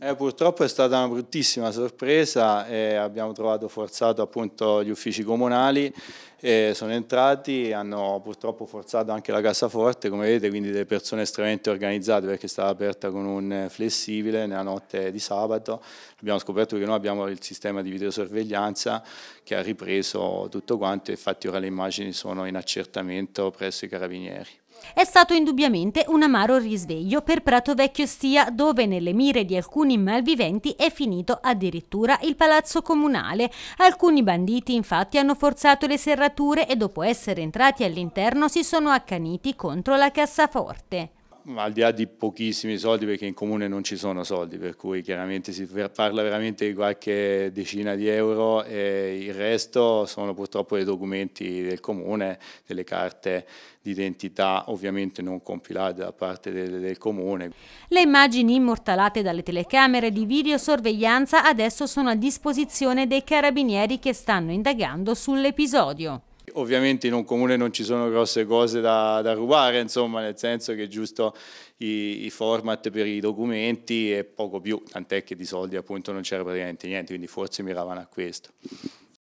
Eh, purtroppo è stata una bruttissima sorpresa, eh, abbiamo trovato forzato appunto gli uffici comunali, eh, sono entrati, hanno purtroppo forzato anche la cassaforte, come vedete quindi delle persone estremamente organizzate perché stava aperta con un flessibile nella notte di sabato, abbiamo scoperto che noi abbiamo il sistema di videosorveglianza che ha ripreso tutto quanto infatti ora le immagini sono in accertamento presso i carabinieri. È stato indubbiamente un amaro risveglio per Prato Vecchio Stia, dove nelle mire di alcuni malviventi è finito addirittura il palazzo comunale. Alcuni banditi infatti hanno forzato le serrature e dopo essere entrati all'interno si sono accaniti contro la cassaforte al di là di pochissimi soldi, perché in comune non ci sono soldi, per cui chiaramente si parla veramente di qualche decina di euro e il resto sono purtroppo dei documenti del comune, delle carte d'identità ovviamente non compilate da parte del, del comune. Le immagini immortalate dalle telecamere di videosorveglianza adesso sono a disposizione dei carabinieri che stanno indagando sull'episodio ovviamente in un comune non ci sono grosse cose da, da rubare, insomma, nel senso che giusto i, i, format per i documenti e poco più, tant'è che di soldi appunto non c'era praticamente niente, quindi forse miravano a questo.